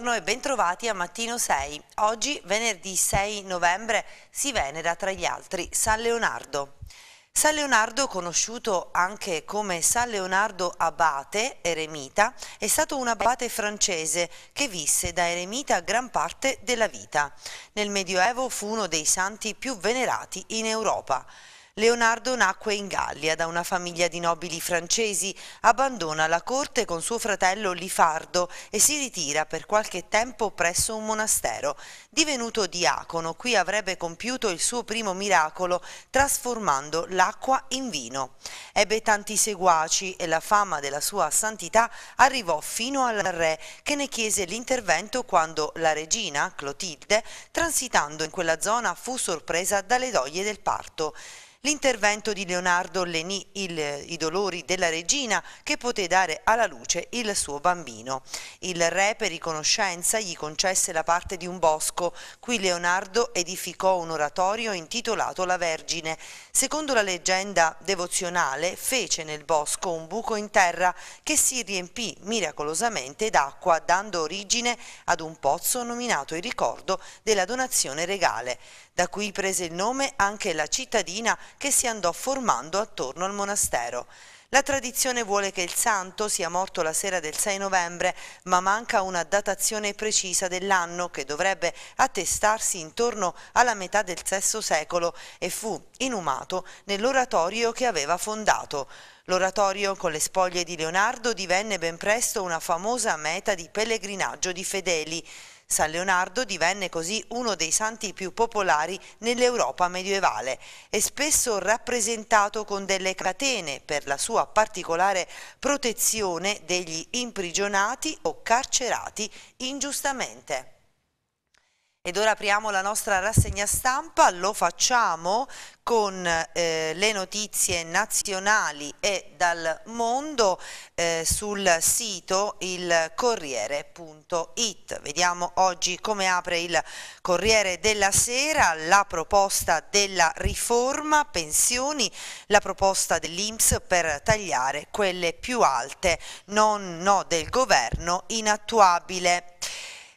Buongiorno e bentrovati a Mattino 6. Oggi, venerdì 6 novembre, si venera tra gli altri San Leonardo. San Leonardo, conosciuto anche come San Leonardo Abate, eremita, è stato un abate francese che visse da eremita gran parte della vita. Nel Medioevo fu uno dei santi più venerati in Europa. Leonardo nacque in Gallia da una famiglia di nobili francesi, abbandona la corte con suo fratello Lifardo e si ritira per qualche tempo presso un monastero. Divenuto diacono, qui avrebbe compiuto il suo primo miracolo trasformando l'acqua in vino. Ebbe tanti seguaci e la fama della sua santità arrivò fino al re che ne chiese l'intervento quando la regina, Clotilde, transitando in quella zona fu sorpresa dalle doglie del parto l'intervento di Leonardo Lenì, il, i dolori della regina che poté dare alla luce il suo bambino. Il re per riconoscenza gli concesse la parte di un bosco, qui Leonardo edificò un oratorio intitolato La Vergine. Secondo la leggenda devozionale fece nel bosco un buco in terra che si riempì miracolosamente d'acqua dando origine ad un pozzo nominato in ricordo della donazione regale. Da qui prese il nome anche la cittadina che si andò formando attorno al monastero. La tradizione vuole che il santo sia morto la sera del 6 novembre, ma manca una datazione precisa dell'anno che dovrebbe attestarsi intorno alla metà del VI secolo e fu inumato nell'oratorio che aveva fondato. L'oratorio con le spoglie di Leonardo divenne ben presto una famosa meta di pellegrinaggio di fedeli. San Leonardo divenne così uno dei santi più popolari nell'Europa medievale e spesso rappresentato con delle catene per la sua particolare protezione degli imprigionati o carcerati ingiustamente. Ed ora apriamo la nostra rassegna stampa, lo facciamo con eh, le notizie nazionali e dal mondo eh, sul sito ilcorriere.it. Vediamo oggi come apre il Corriere della Sera, la proposta della riforma pensioni, la proposta dell'Inps per tagliare quelle più alte, non no del governo, inattuabile.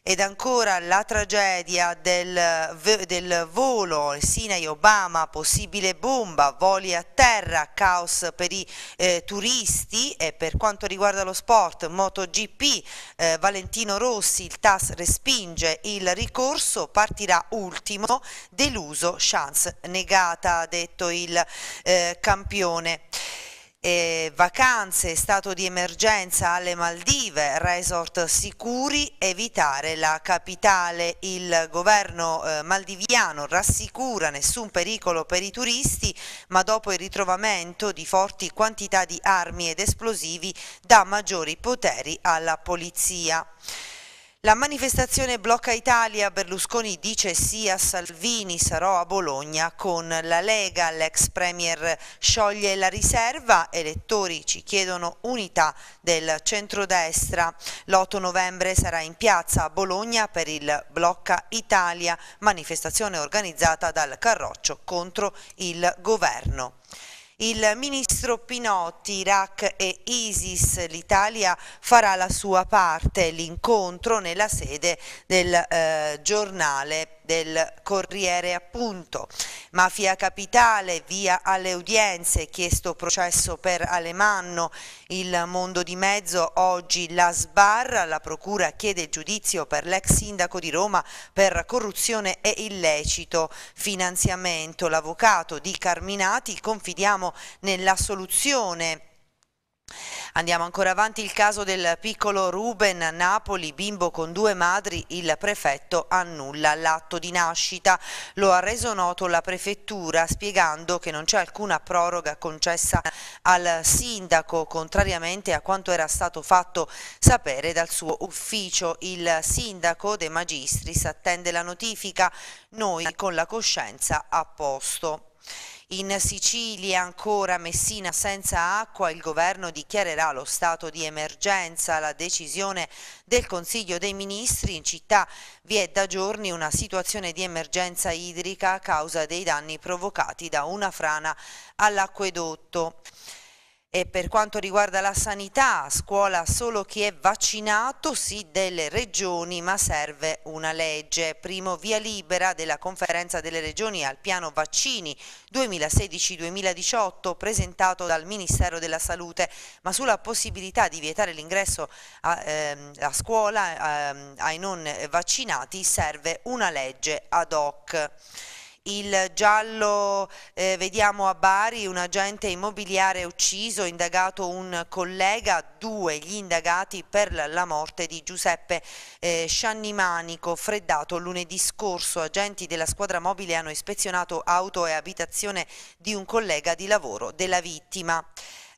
Ed ancora la tragedia del, del volo Sinai-Obama, possibile bomba, voli a terra, caos per i eh, turisti e per quanto riguarda lo sport, MotoGP, eh, Valentino Rossi, il TAS respinge il ricorso, partirà ultimo, deluso, chance negata, ha detto il eh, campione eh, vacanze, stato di emergenza alle Maldive, resort sicuri, evitare la capitale. Il governo eh, maldiviano rassicura nessun pericolo per i turisti, ma dopo il ritrovamento di forti quantità di armi ed esplosivi dà maggiori poteri alla polizia. La manifestazione blocca Italia, Berlusconi dice sì a Salvini, sarò a Bologna con la Lega, l'ex premier scioglie la riserva, elettori ci chiedono unità del centrodestra. L'8 novembre sarà in piazza a Bologna per il Blocca Italia, manifestazione organizzata dal Carroccio contro il governo. Il ministro Pinotti, Iraq e ISIS, l'Italia farà la sua parte, l'incontro nella sede del eh, giornale del Corriere appunto. Mafia Capitale, via alle udienze, chiesto processo per Alemanno, il mondo di mezzo, oggi la sbarra, la procura chiede giudizio per l'ex sindaco di Roma per corruzione e illecito finanziamento. L'avvocato di Carminati, confidiamo nella soluzione Andiamo ancora avanti il caso del piccolo Ruben Napoli, bimbo con due madri, il prefetto annulla l'atto di nascita. Lo ha reso noto la prefettura spiegando che non c'è alcuna proroga concessa al sindaco, contrariamente a quanto era stato fatto sapere dal suo ufficio. Il sindaco De Magistris attende la notifica, noi con la coscienza a posto. In Sicilia ancora Messina senza acqua, il governo dichiarerà lo stato di emergenza. La decisione del Consiglio dei Ministri in città vi è da giorni una situazione di emergenza idrica a causa dei danni provocati da una frana all'acquedotto. E per quanto riguarda la sanità, a scuola solo chi è vaccinato, sì delle regioni, ma serve una legge. Primo via libera della conferenza delle regioni al piano vaccini 2016-2018 presentato dal Ministero della Salute, ma sulla possibilità di vietare l'ingresso a, ehm, a, scuola ehm, ai non vaccinati serve una legge ad hoc il giallo eh, vediamo a Bari un agente immobiliare ucciso, indagato un collega, due gli indagati per la morte di Giuseppe eh, Sciannimanico, freddato lunedì scorso. Agenti della squadra mobile hanno ispezionato auto e abitazione di un collega di lavoro della vittima.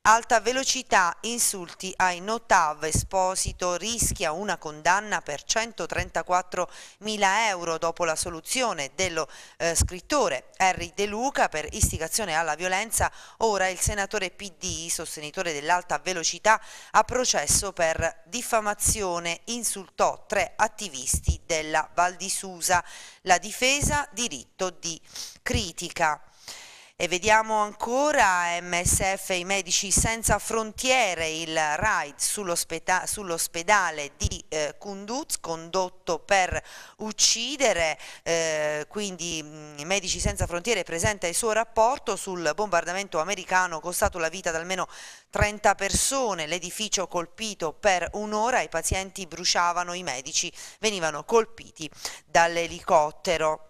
Alta velocità, insulti ai notav, Esposito rischia una condanna per 134 mila euro dopo la soluzione dello eh, scrittore Henry De Luca per istigazione alla violenza. Ora il senatore PD, sostenitore dell'alta velocità, ha processo per diffamazione, insultò tre attivisti della Val di Susa. La difesa, diritto di critica. E vediamo ancora MSF i medici senza frontiere, il raid sull'ospedale sull di eh, Kunduz condotto per uccidere, eh, quindi mh, mm, Medici Senza Frontiere presenta il suo rapporto sul bombardamento americano costato la vita ad almeno 30 persone, l'edificio colpito per un'ora, i pazienti bruciavano, i medici venivano colpiti dall'elicottero.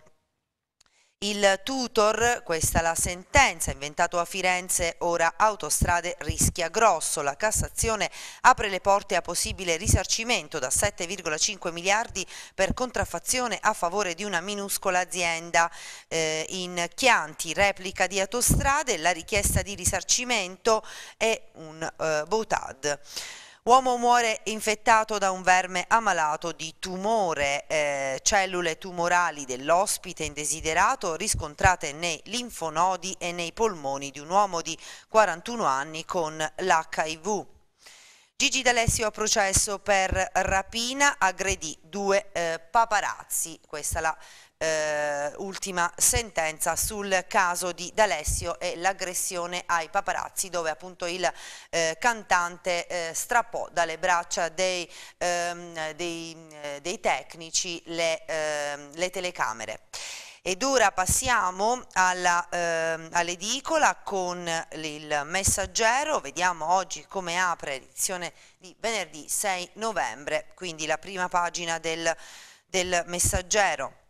Il tutor, questa la sentenza, inventato a Firenze, ora autostrade rischia grosso. La Cassazione apre le porte a possibile risarcimento da 7,5 miliardi per contraffazione a favore di una minuscola azienda. Eh, in Chianti, replica di autostrade, la richiesta di risarcimento è un eh, BOTAD. Uomo muore infettato da un verme ammalato di tumore, eh, cellule tumorali dell'ospite indesiderato riscontrate nei linfonodi e nei polmoni di un uomo di 41 anni con l'HIV. Gigi D'Alessio a processo per rapina, aggredì due eh, paparazzi, questa la eh, ultima sentenza sul caso di D'Alessio e l'aggressione ai paparazzi dove appunto il eh, cantante eh, strappò dalle braccia dei, ehm, dei, eh, dei tecnici le, ehm, le telecamere. Ed ora passiamo ehm, all'edicola ehm, all con il messaggero, vediamo oggi come apre l'edizione di venerdì 6 novembre, quindi la prima pagina del, del messaggero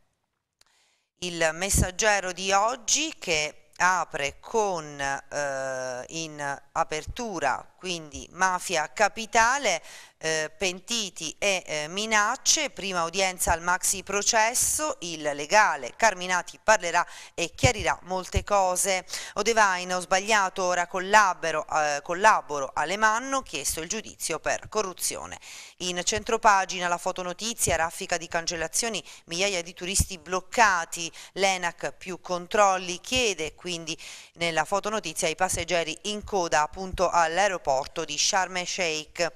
il messaggero di oggi che apre con eh, in apertura quindi mafia capitale, eh, pentiti e eh, minacce, prima udienza al maxi processo, il legale Carminati parlerà e chiarirà molte cose. Odevain ho sbagliato, ora collaboro, eh, collaboro Alemanno, chiesto il giudizio per corruzione. In centropagina la fotonotizia, raffica di cancellazioni, migliaia di turisti bloccati, l'ENAC più controlli chiede quindi nella fotonotizia ai passeggeri in coda appunto all'aeroporto aeroporto di Sharm el Sheikh.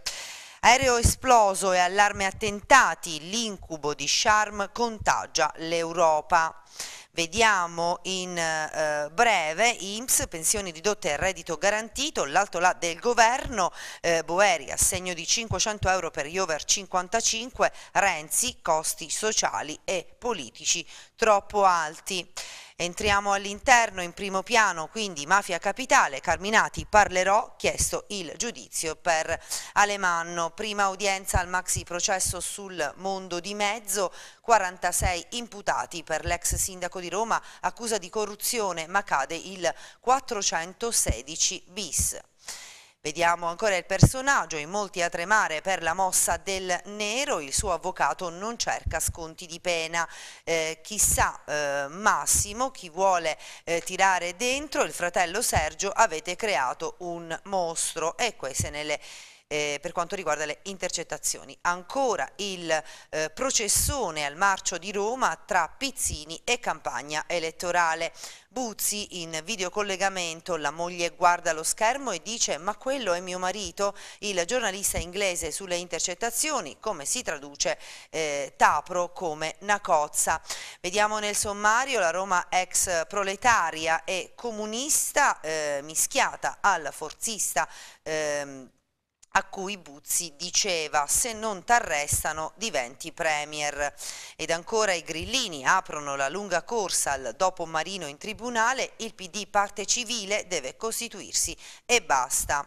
Aereo esploso e allarme attentati, l'incubo di Sharm contagia l'Europa. Vediamo in eh, breve IMS, pensioni ridotte e reddito garantito, l'alto là del governo, eh, Boeri assegno di 500 euro per gli over 55, Renzi costi sociali e politici troppo alti. Entriamo all'interno in primo piano, quindi Mafia Capitale, Carminati, parlerò, chiesto il giudizio per Alemanno. Prima udienza al maxi processo sul mondo di mezzo, 46 imputati per l'ex sindaco di Roma, accusa di corruzione ma cade il 416 bis. Vediamo ancora il personaggio, in molti a tremare per la mossa del nero, il suo avvocato non cerca sconti di pena, eh, chissà eh, Massimo, chi vuole eh, tirare dentro, il fratello Sergio avete creato un mostro e queste nelle eh, per quanto riguarda le intercettazioni. Ancora il eh, processone al marcio di Roma tra Pizzini e campagna elettorale. Buzzi in videocollegamento, la moglie guarda lo schermo e dice ma quello è mio marito, il giornalista inglese sulle intercettazioni, come si traduce eh, Tapro come Nacozza. Vediamo nel sommario la Roma ex proletaria e comunista eh, mischiata al forzista eh, a cui Buzzi diceva se non t'arrestano diventi premier. Ed ancora i grillini aprono la lunga corsa al dopo Marino in tribunale, il PD parte civile deve costituirsi e basta.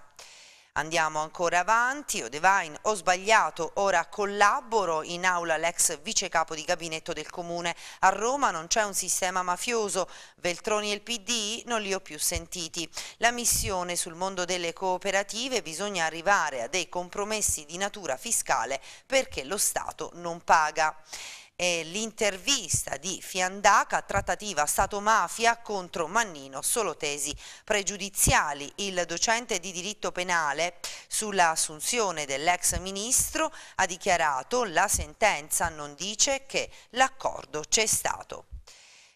Andiamo ancora avanti, Odevine, ho sbagliato, ora collaboro, in aula l'ex vice capo di gabinetto del comune. A Roma non c'è un sistema mafioso, Veltroni e il PD non li ho più sentiti. La missione sul mondo delle cooperative bisogna arrivare a dei compromessi di natura fiscale perché lo Stato non paga eh, l'intervista di Fiandaca, trattativa Stato-mafia contro Mannino, solo tesi pregiudiziali. Il docente di diritto penale sull'assunzione dell'ex ministro ha dichiarato la sentenza non dice che l'accordo c'è stato.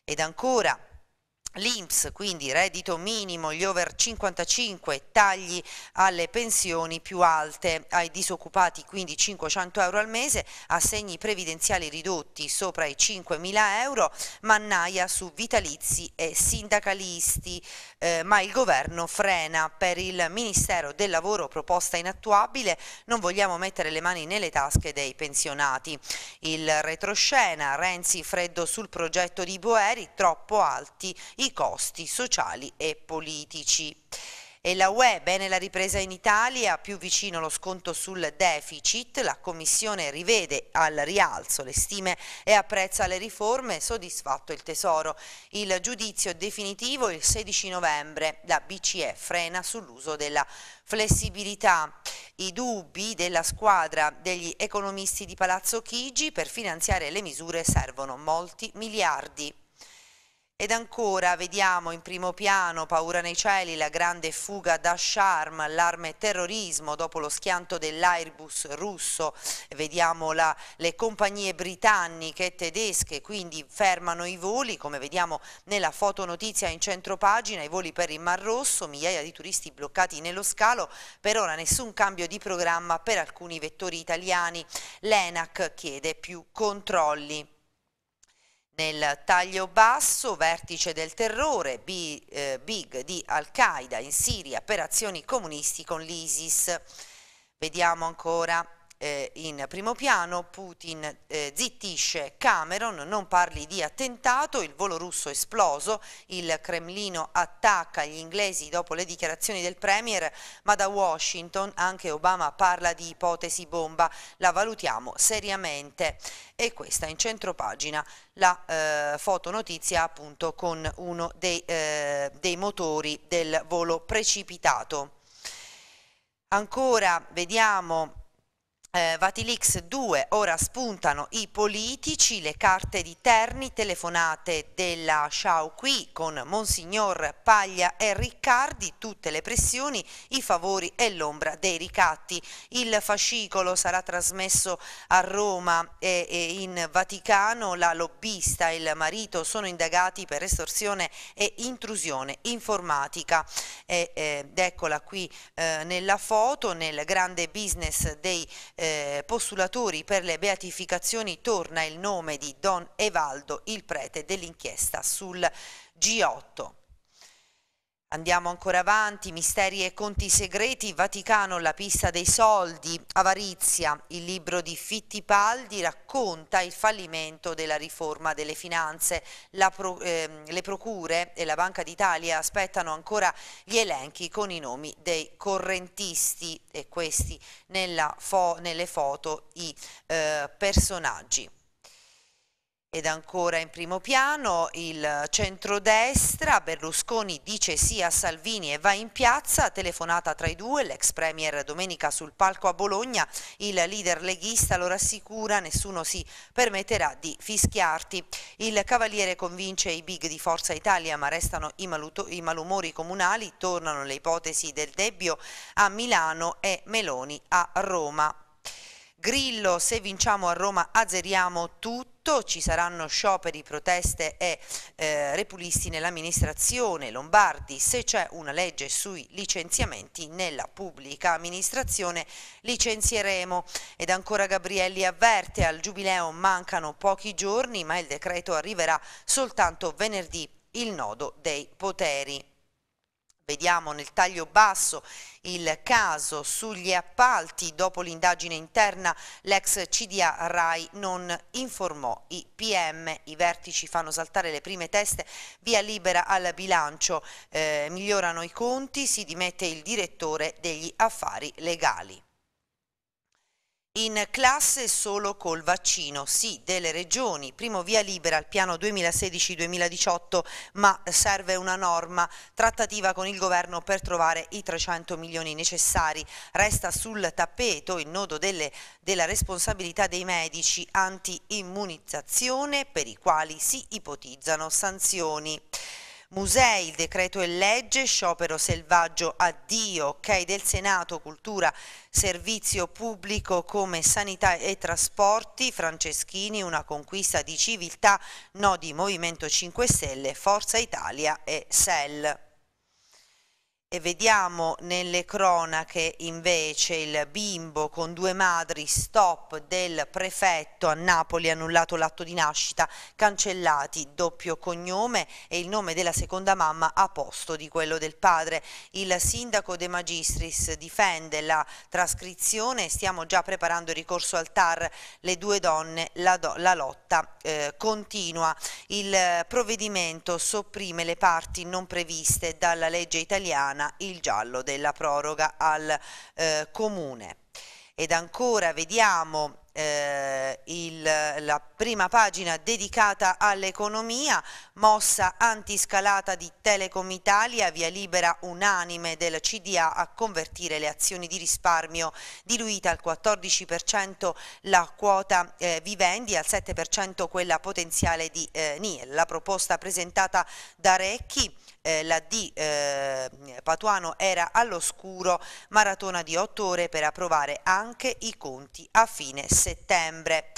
Ed ancora L'Inps, quindi reddito minimo, gli over 55, tagli alle pensioni più alte, ai disoccupati quindi 500 euro al mese, assegni previdenziali ridotti sopra i 5.000 euro, mannaia su vitalizi e sindacalisti eh, ma il governo frena per il Ministero del Lavoro proposta inattuabile, non vogliamo mettere le mani nelle tasche dei pensionati. Il retroscena, Renzi freddo sul progetto di Boeri, troppo alti i costi sociali e politici. E la UE, bene la ripresa in Italia, più vicino lo sconto sul deficit, la Commissione rivede al rialzo le stime e apprezza le riforme, soddisfatto il Tesoro. Il giudizio definitivo il 16 novembre, la BCE frena sull'uso della flessibilità. I dubbi della squadra degli economisti di Palazzo Chigi per finanziare le misure servono molti miliardi. Ed ancora vediamo in primo piano paura nei cieli, la grande fuga da Sharm, l'arme terrorismo dopo lo schianto dell'Airbus russo, vediamo la, le compagnie britanniche e tedesche quindi fermano i voli, come vediamo nella fotonotizia in centro pagina, i voli per il Mar Rosso, migliaia di turisti bloccati nello scalo, per ora nessun cambio di programma per alcuni vettori italiani, l'ENAC chiede più controlli. Nel taglio basso, vertice del terrore, eh, Big di Al-Qaeda in Siria per azioni comunisti con l'ISIS. Vediamo ancora eh, in primo piano, Putin eh, zittisce Cameron, non parli di attentato, il volo russo esploso, il Cremlino attacca gli inglesi dopo le dichiarazioni del Premier, ma da Washington anche Obama parla di ipotesi bomba, la valutiamo seriamente. E questa in centro pagina la eh, fotonotizia appunto con uno dei, eh, dei motori del volo precipitato. Ancora vediamo eh, Vatilix 2, ora spuntano i politici, le carte di Terni, telefonate della Ciao Qui con Monsignor Paglia e Riccardi, tutte le pressioni, i favori e l'ombra dei ricatti. Il fascicolo sarà trasmesso a Roma e, e in Vaticano, la lobbista e il marito sono indagati per estorsione e intrusione informatica eh, ed eccola qui eh, nella foto, nel grande business dei eh, postulatori per le beatificazioni torna il nome di Don Evaldo, il prete dell'inchiesta sul G8. Andiamo ancora avanti, misteri e conti segreti, Vaticano, la pista dei soldi, avarizia, il libro di Fittipaldi racconta il fallimento della riforma delle finanze, pro, eh, le procure e la Banca d'Italia aspettano ancora gli elenchi con i nomi dei correntisti e questi fo, nelle foto i eh, personaggi. Ed ancora in primo piano il centrodestra, Berlusconi dice sì a Salvini e va in piazza, telefonata tra i due, l'ex premier domenica sul palco a Bologna, il leader leghista lo rassicura, nessuno si permetterà di fischiarti. Il cavaliere convince i big di Forza Italia ma restano i, maluto, i malumori comunali, tornano le ipotesi del debbio a Milano e Meloni a Roma. Grillo, se vinciamo a Roma azzeriamo tutto tutto, ci saranno scioperi, proteste e eh, repulisti nell'amministrazione Lombardi, se c'è una legge sui licenziamenti nella pubblica amministrazione licenzieremo. Ed ancora Gabrielli avverte al Giubileo mancano pochi giorni ma il decreto arriverà soltanto venerdì il nodo dei poteri. Vediamo nel taglio basso il caso sugli appalti. Dopo l'indagine interna l'ex CDA RAI non informò i PM. I vertici fanno saltare le prime teste, via libera al bilancio, eh, migliorano i conti, si dimette il direttore degli affari legali. In classe solo col vaccino, sì, delle regioni, primo via libera al piano 2016-2018, ma serve una norma, trattativa con il governo per trovare i 300 milioni necessari. Resta sul tappeto il nodo delle, della responsabilità dei medici anti-immunizzazione per i quali si ipotizzano sanzioni. Musei, il decreto e legge, sciopero selvaggio, addio, ok del Senato, cultura, servizio pubblico come sanità e trasporti, Franceschini, una conquista di civiltà, no di Movimento 5 Stelle, Forza Italia e SEL. E vediamo nelle cronache invece il bimbo con due madri, stop del prefetto a Napoli, annullato l'atto di nascita, cancellati doppio cognome e il nome della seconda mamma a posto di quello del padre. Il sindaco De Magistris difende la trascrizione, stiamo già preparando il ricorso al TAR, le due donne, la, do, la lotta eh, continua. Il provvedimento sopprime le parti non previste dalla legge italiana Toscana il giallo della proroga al eh, comune. Ed ancora vediamo eh, il, la prima pagina dedicata all'economia, mossa antiscalata di Telecom Italia, via libera unanime del CDA a convertire le azioni di risparmio diluita al 14% la quota eh, vivendi, al 7% quella potenziale di eh, NIL. La proposta presentata da Recchi eh, la D eh, Patuano era all'oscuro, maratona di 8 ore per approvare anche i conti a fine settembre.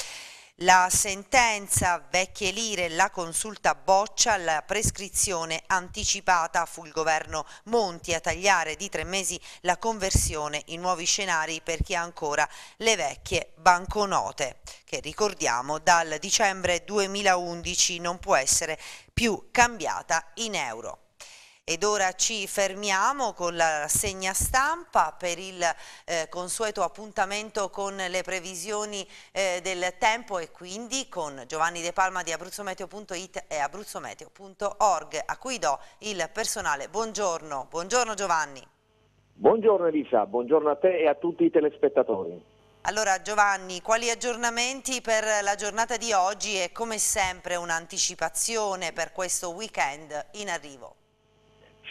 La sentenza vecchie lire, la consulta boccia, la prescrizione anticipata, fu il governo Monti a tagliare di tre mesi la conversione in nuovi scenari per chi ha ancora le vecchie banconote, che ricordiamo dal dicembre 2011 non può essere più cambiata in euro. Ed ora ci fermiamo con la segna stampa per il eh, consueto appuntamento con le previsioni eh, del tempo e quindi con Giovanni De Palma di AbruzzoMeteo.it e AbruzzoMeteo.org a cui do il personale. Buongiorno, buongiorno Giovanni. Buongiorno Elisa, buongiorno a te e a tutti i telespettatori. Allora Giovanni, quali aggiornamenti per la giornata di oggi e come sempre un'anticipazione per questo weekend in arrivo?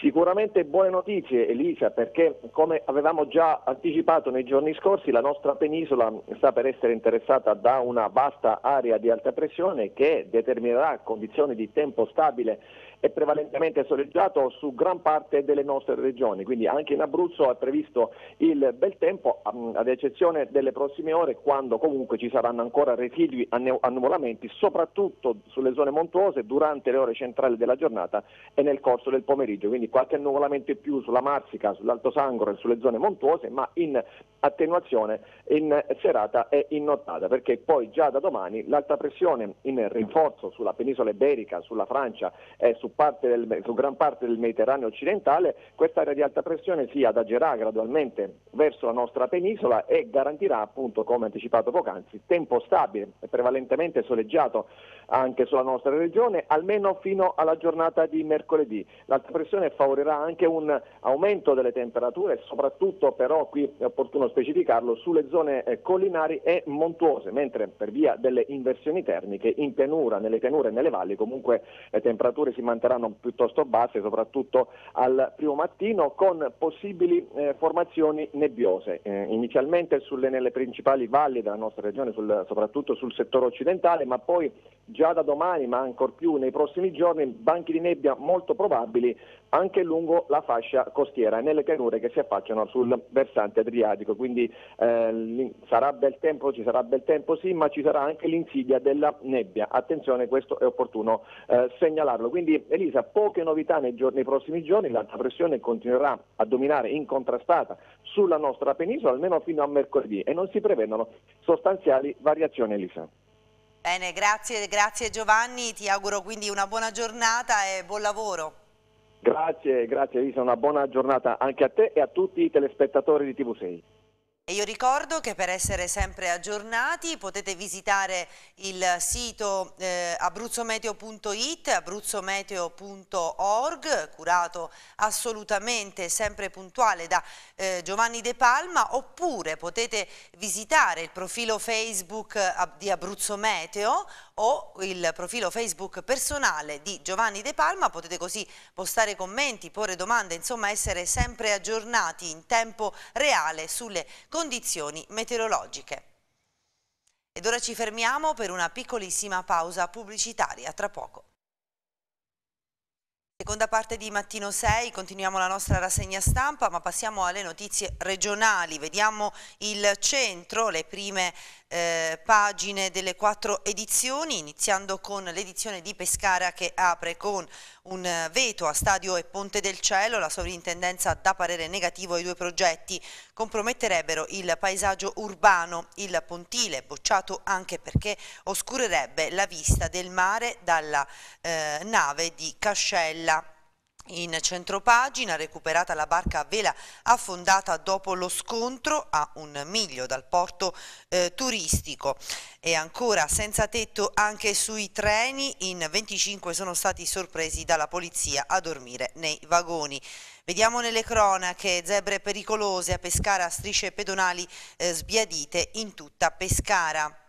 Sicuramente buone notizie Elisa perché come avevamo già anticipato nei giorni scorsi la nostra penisola sta per essere interessata da una vasta area di alta pressione che determinerà condizioni di tempo stabile è prevalentemente soleggiato su gran parte delle nostre regioni, quindi anche in Abruzzo è previsto il bel tempo, mm, ad eccezione delle prossime ore, quando comunque ci saranno ancora residui annuvolamenti, soprattutto sulle zone montuose durante le ore centrali della giornata e nel corso del pomeriggio, quindi qualche annuvolamento in più sulla Marsica, sull'Alto Sangro e sulle zone montuose, ma in attenuazione in serata e in nottata, perché poi già da domani l'alta pressione in rinforzo sulla penisola iberica, sulla Francia e su del, su gran parte del Mediterraneo occidentale, quest'area di alta pressione si adagerà gradualmente verso la nostra penisola e garantirà, appunto, come anticipato poc'anzi, tempo stabile e prevalentemente soleggiato anche sulla nostra regione, almeno fino alla giornata di mercoledì. L'alta pressione favorirà anche un aumento delle temperature, soprattutto però qui è opportuno specificarlo, sulle zone eh, collinari e montuose, mentre per via delle inversioni termiche in pianura, nelle pianure e nelle valli comunque le eh, temperature si manterranno diventeranno piuttosto basse, soprattutto al primo mattino, con possibili eh, formazioni nebbiose, eh, inizialmente sulle, nelle principali valli della nostra regione, sul, soprattutto sul settore occidentale, ma poi già da domani, ma ancor più nei prossimi giorni, banchi di nebbia molto probabili anche lungo la fascia costiera e nelle pianure che si affacciano sul versante adriatico. Quindi eh, sarà bel tempo, ci sarà bel tempo sì, ma ci sarà anche l'insidia della nebbia. Attenzione, questo è opportuno eh, segnalarlo. Quindi Elisa, poche novità nei, giorni, nei prossimi giorni, l'alta pressione continuerà a dominare incontrastata sulla nostra penisola almeno fino a mercoledì e non si prevedono sostanziali variazioni Elisa. Bene, grazie, grazie Giovanni, ti auguro quindi una buona giornata e buon lavoro. Grazie, grazie Lisa, una buona giornata anche a te e a tutti i telespettatori di TV6. E io ricordo che per essere sempre aggiornati potete visitare il sito eh, abruzzometeo.it, abruzzometeo.org, curato assolutamente sempre puntuale da eh, Giovanni De Palma, oppure potete visitare il profilo Facebook di Abruzzo Meteo o il profilo Facebook personale di Giovanni De Palma, potete così postare commenti, porre domande, insomma essere sempre aggiornati in tempo reale sulle condizioni condizioni meteorologiche. Ed ora ci fermiamo per una piccolissima pausa pubblicitaria, tra poco. Seconda parte di Mattino 6, continuiamo la nostra rassegna stampa ma passiamo alle notizie regionali, vediamo il centro, le prime eh, pagine delle quattro edizioni, iniziando con l'edizione di Pescara che apre con un veto a Stadio e Ponte del Cielo, la sovrintendenza dà parere negativo ai due progetti, comprometterebbero il paesaggio urbano, il pontile, bocciato anche perché oscurerebbe la vista del mare dalla eh, nave di Cascella. In centropagina recuperata la barca a vela affondata dopo lo scontro a un miglio dal porto eh, turistico e ancora senza tetto anche sui treni, in 25 sono stati sorpresi dalla polizia a dormire nei vagoni. Vediamo nelle cronache zebre pericolose a Pescara, strisce pedonali eh, sbiadite in tutta Pescara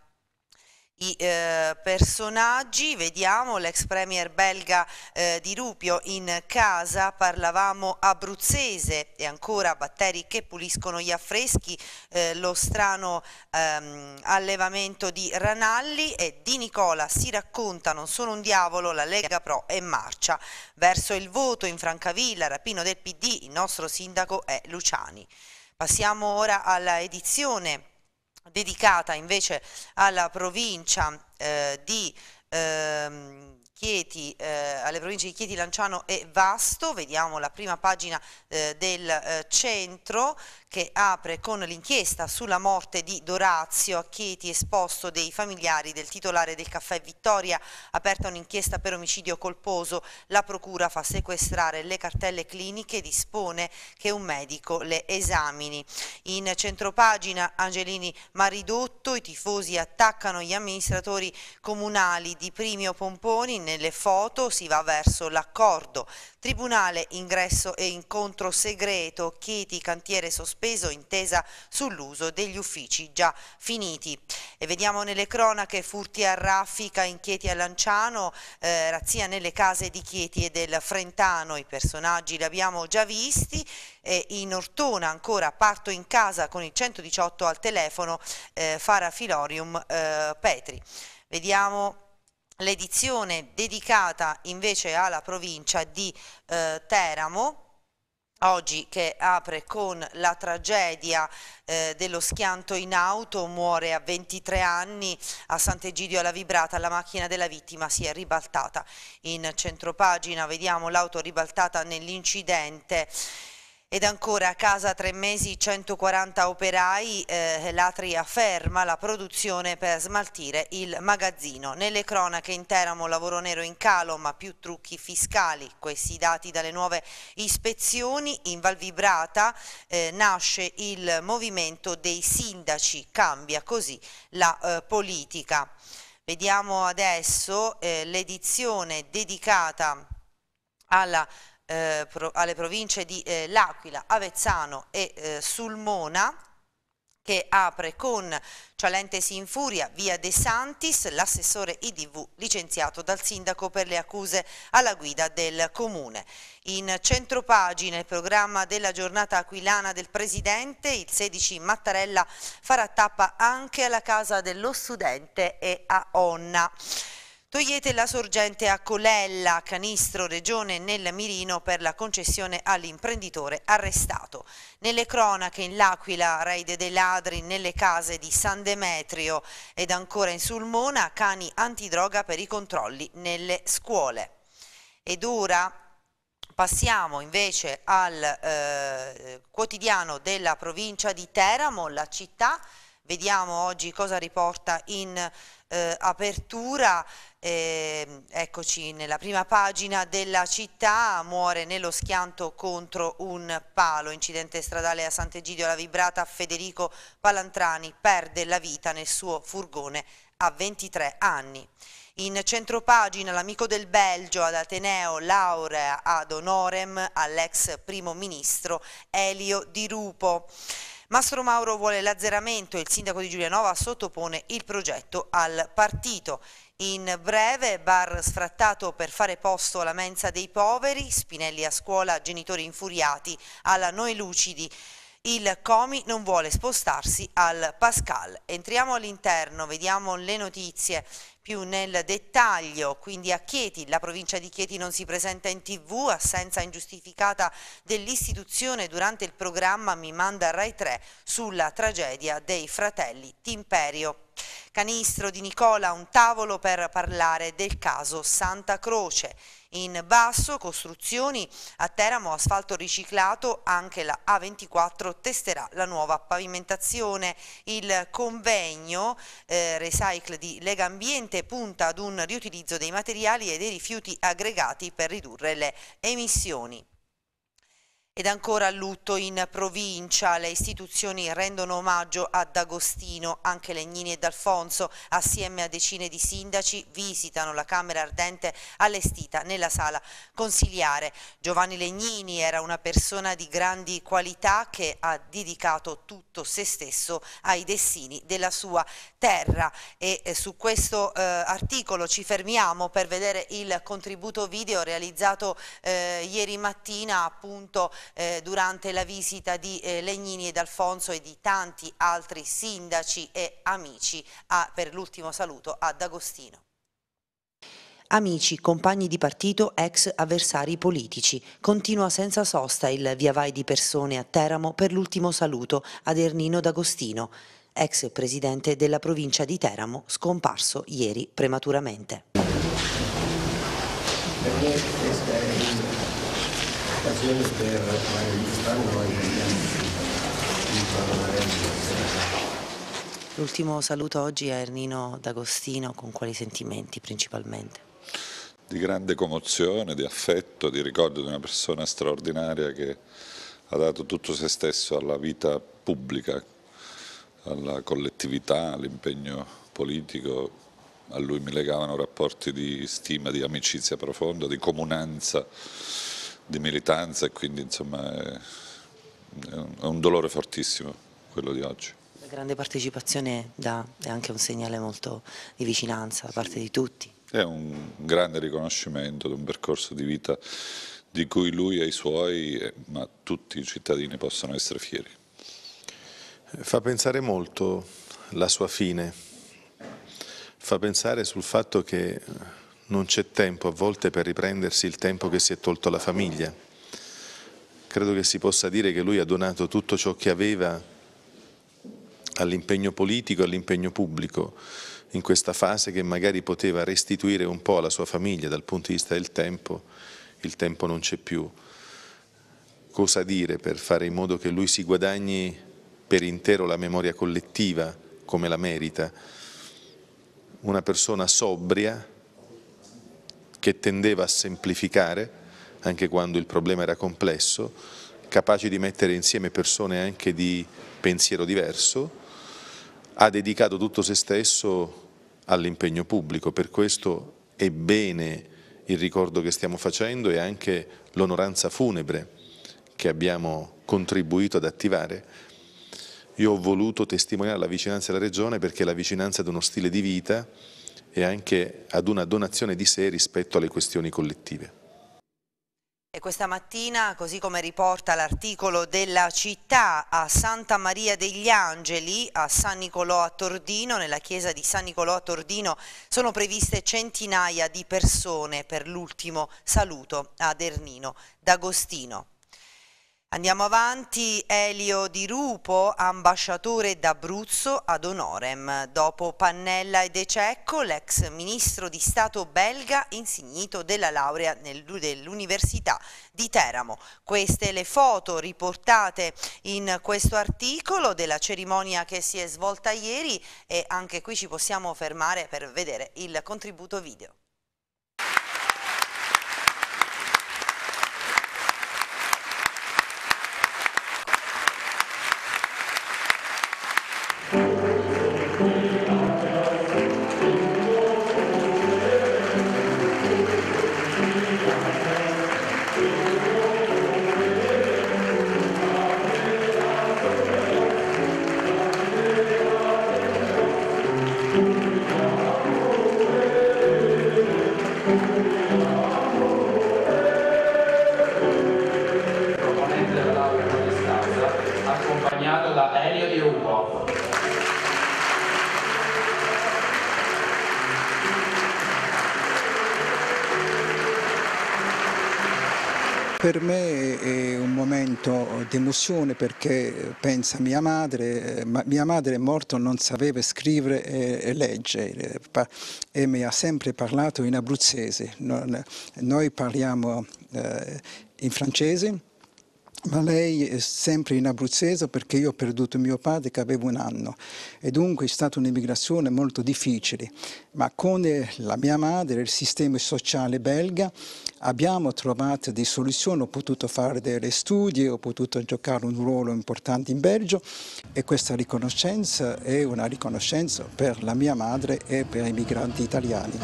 i eh, personaggi, vediamo l'ex premier belga eh, di Rupio in casa, parlavamo abruzzese e ancora batteri che puliscono gli affreschi, eh, lo strano ehm, allevamento di Ranalli e di Nicola si racconta non sono un diavolo, la Lega Pro è marcia verso il voto in Francavilla, rapino del PD, il nostro sindaco è Luciani. Passiamo ora alla edizione dedicata invece alla provincia eh, di ehm, Chieti, eh, alle province di Chieti, Lanciano e Vasto, vediamo la prima pagina eh, del eh, centro che apre con l'inchiesta sulla morte di Dorazio a Chieti esposto dei familiari del titolare del caffè Vittoria, aperta un'inchiesta per omicidio colposo, la procura fa sequestrare le cartelle cliniche e dispone che un medico le esamini. In centropagina Angelini Maridotto, i tifosi attaccano gli amministratori comunali di Primio Pomponi, nelle foto si va verso l'accordo. Tribunale ingresso e incontro segreto, Chieti cantiere sospeso intesa sull'uso degli uffici già finiti. E vediamo nelle cronache furti a raffica in Chieti a Lanciano, eh, razzia nelle case di Chieti e del Frentano, i personaggi li abbiamo già visti. E in Ortona ancora parto in casa con il 118 al telefono eh, Fara Filorium eh, Petri. Vediamo l'edizione dedicata invece alla provincia di eh, Teramo, Oggi che apre con la tragedia eh, dello schianto in auto, muore a 23 anni a Sant'Egidio alla Vibrata, la macchina della vittima si è ribaltata. In centropagina vediamo l'auto ribaltata nell'incidente. Ed ancora a casa tre mesi 140 operai, eh, l'Atria ferma la produzione per smaltire il magazzino. Nelle cronache in Teramo lavoro nero in calo ma più trucchi fiscali, questi dati dalle nuove ispezioni. In Valvibrata eh, nasce il movimento dei sindaci, cambia così la eh, politica. Vediamo adesso eh, l'edizione dedicata alla eh, pro, alle province di eh, L'Aquila, Avezzano e eh, Sulmona che apre con Cialentesi in furia, via De Santis, l'assessore IDV licenziato dal sindaco per le accuse alla guida del comune. In centropagina il programma della giornata aquilana del presidente, il 16 Mattarella farà tappa anche alla casa dello studente e a Onna. Togliete la sorgente a Colella, Canistro, Regione nel Mirino per la concessione all'imprenditore arrestato. Nelle cronache in L'Aquila, raid dei ladri nelle case di San Demetrio ed ancora in Sulmona, cani antidroga per i controlli nelle scuole. Ed ora Passiamo invece al eh, quotidiano della provincia di Teramo, la città. Vediamo oggi cosa riporta in eh, apertura, eh, eccoci nella prima pagina della città, muore nello schianto contro un palo, incidente stradale a Sant'Egidio la Vibrata, Federico Palantrani perde la vita nel suo furgone a 23 anni. In centropagina l'amico del Belgio ad Ateneo, laurea ad honorem all'ex primo ministro Elio Di Rupo. Mastro Mauro vuole l'azzeramento, il sindaco di Giulianova sottopone il progetto al partito. In breve, bar sfrattato per fare posto alla mensa dei poveri, Spinelli a scuola, genitori infuriati alla Noi Lucidi. Il Comi non vuole spostarsi al Pascal. Entriamo all'interno, vediamo le notizie più nel dettaglio, quindi a Chieti, la provincia di Chieti non si presenta in tv, assenza ingiustificata dell'istituzione durante il programma Mi manda Rai 3 sulla tragedia dei fratelli Timperio. Canistro di Nicola, un tavolo per parlare del caso Santa Croce. In basso costruzioni a Teramo asfalto riciclato, anche la A24 testerà la nuova pavimentazione. Il convegno eh, Recycle di Lega Ambiente punta ad un riutilizzo dei materiali e dei rifiuti aggregati per ridurre le emissioni. Ed ancora a lutto in provincia, le istituzioni rendono omaggio ad Agostino, anche Legnini e D'Alfonso assieme a decine di sindaci, visitano la Camera Ardente allestita nella sala consiliare. Giovanni Legnini era una persona di grandi qualità che ha dedicato tutto se stesso ai destini della sua terra e eh, su questo eh, articolo ci fermiamo per vedere il contributo video realizzato eh, ieri mattina appunto eh, durante la visita di eh, Legnini ed Alfonso e di tanti altri sindaci e amici a, per l'ultimo saluto ad Agostino amici, compagni di partito, ex avversari politici. Continua senza sosta il via vai di persone a Teramo per l'ultimo saluto ad Ernino D'Agostino, ex presidente della provincia di Teramo, scomparso ieri prematuramente occasioni per quest'anno L'ultimo saluto oggi a Ernino D'Agostino, con quali sentimenti principalmente? Di grande commozione, di affetto, di ricordo di una persona straordinaria che ha dato tutto se stesso alla vita pubblica, alla collettività, all'impegno politico. A lui mi legavano rapporti di stima, di amicizia profonda, di comunanza di militanza e quindi insomma è, è un dolore fortissimo quello di oggi. La grande partecipazione dà, è anche un segnale molto di vicinanza da parte di tutti. È un grande riconoscimento di un percorso di vita di cui lui e i suoi, eh, ma tutti i cittadini possono essere fieri. Fa pensare molto la sua fine, fa pensare sul fatto che non c'è tempo a volte per riprendersi il tempo che si è tolto alla famiglia. Credo che si possa dire che lui ha donato tutto ciò che aveva all'impegno politico, all'impegno pubblico, in questa fase che magari poteva restituire un po' alla sua famiglia dal punto di vista del tempo, il tempo non c'è più. Cosa dire per fare in modo che lui si guadagni per intero la memoria collettiva come la merita? Una persona sobria, che tendeva a semplificare, anche quando il problema era complesso, capace di mettere insieme persone anche di pensiero diverso, ha dedicato tutto se stesso all'impegno pubblico, per questo è bene il ricordo che stiamo facendo e anche l'onoranza funebre che abbiamo contribuito ad attivare. Io ho voluto testimoniare la vicinanza della Regione perché la vicinanza ad uno stile di vita e anche ad una donazione di sé rispetto alle questioni collettive. E questa mattina, così come riporta l'articolo della città a Santa Maria degli Angeli, a San Nicolò a Tordino, nella chiesa di San Nicolò a Tordino, sono previste centinaia di persone per l'ultimo saluto ad Ernino D'Agostino. Andiamo avanti, Elio Di Rupo, ambasciatore d'Abruzzo ad Onorem. Dopo Pannella e De Cecco, l'ex ministro di Stato belga insignito della laurea dell'Università di Teramo. Queste le foto riportate in questo articolo della cerimonia che si è svolta ieri e anche qui ci possiamo fermare per vedere il contributo video. per me è un momento di emozione perché pensa mia madre, eh, ma mia madre è morta, non sapeva scrivere e, leggere e mi ha sempre parlato in abruzzese. noi parliamo eh, in francese, ma lei è sempre in abruzzese perché io ho perduto mio padre che aveva un anno e dunque è stata un'immigrazione molto difficile, ma con la mia madre, il sistema sociale belga, abbiamo trovato delle soluzioni, ho potuto fare dei studi, ho potuto giocare un ruolo importante in Belgio e questa riconoscenza è una riconoscenza per la mia madre e per i migranti italiani.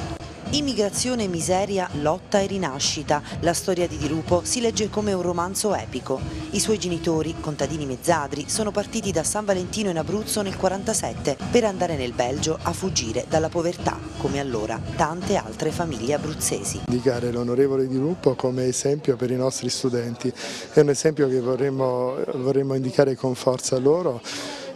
Immigrazione, miseria, lotta e rinascita. La storia di Dirupo si legge come un romanzo epico. I suoi genitori, contadini mezzadri, sono partiti da San Valentino in Abruzzo nel 1947 per andare nel Belgio a fuggire dalla povertà, come allora tante altre famiglie abruzzesi. Indicare l'onorevole lavori di gruppo come esempio per i nostri studenti. È un esempio che vorremmo, vorremmo indicare con forza loro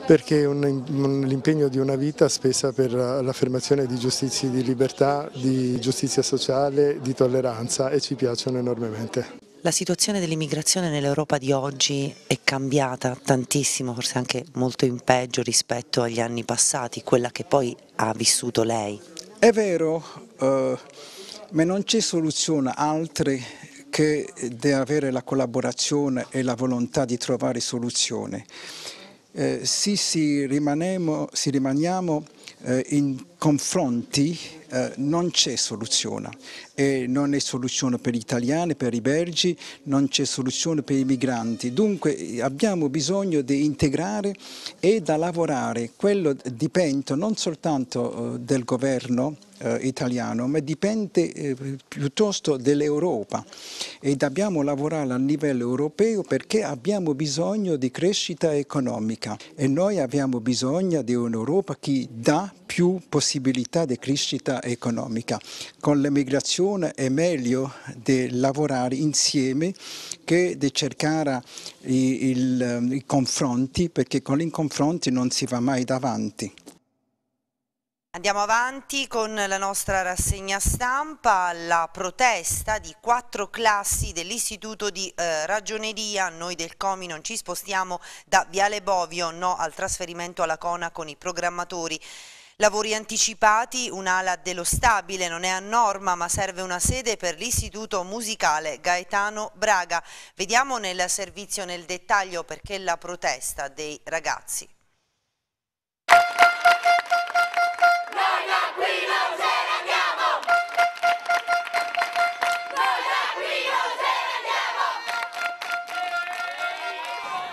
perché l'impegno di una vita spesa per l'affermazione di giustizie di libertà, di giustizia sociale, di tolleranza e ci piacciono enormemente. La situazione dell'immigrazione nell'Europa di oggi è cambiata tantissimo, forse anche molto in peggio rispetto agli anni passati, quella che poi ha vissuto lei. È vero, eh, ma non c'è soluzione altre che di avere la collaborazione e la volontà di trovare soluzioni. Eh, se si rimaniamo, si rimaniamo eh, in confronti eh, non c'è soluzione. E non è soluzione per gli italiani, per i belgi, non c'è soluzione per i migranti. Dunque eh, abbiamo bisogno di integrare e da lavorare. Quello dipende non soltanto eh, del governo eh, italiano, ma dipende eh, piuttosto dell'Europa. Ed abbiamo lavorare a livello europeo perché abbiamo bisogno di crescita economica e noi abbiamo bisogno di un'Europa che dà più possibilità possibilità di crescita economica. Con l'emigrazione è meglio di lavorare insieme che di cercare il, il, eh, i confronti perché con i confronti non si va mai davanti. Andiamo avanti con la nostra rassegna stampa, la protesta di quattro classi dell'Istituto di eh, Ragioneria, noi del Comi non ci spostiamo da Viale Bovio, no al trasferimento alla Cona con i programmatori Lavori anticipati, un'ala dello stabile non è a norma ma serve una sede per l'Istituto Musicale Gaetano Braga. Vediamo nel servizio nel dettaglio perché la protesta dei ragazzi.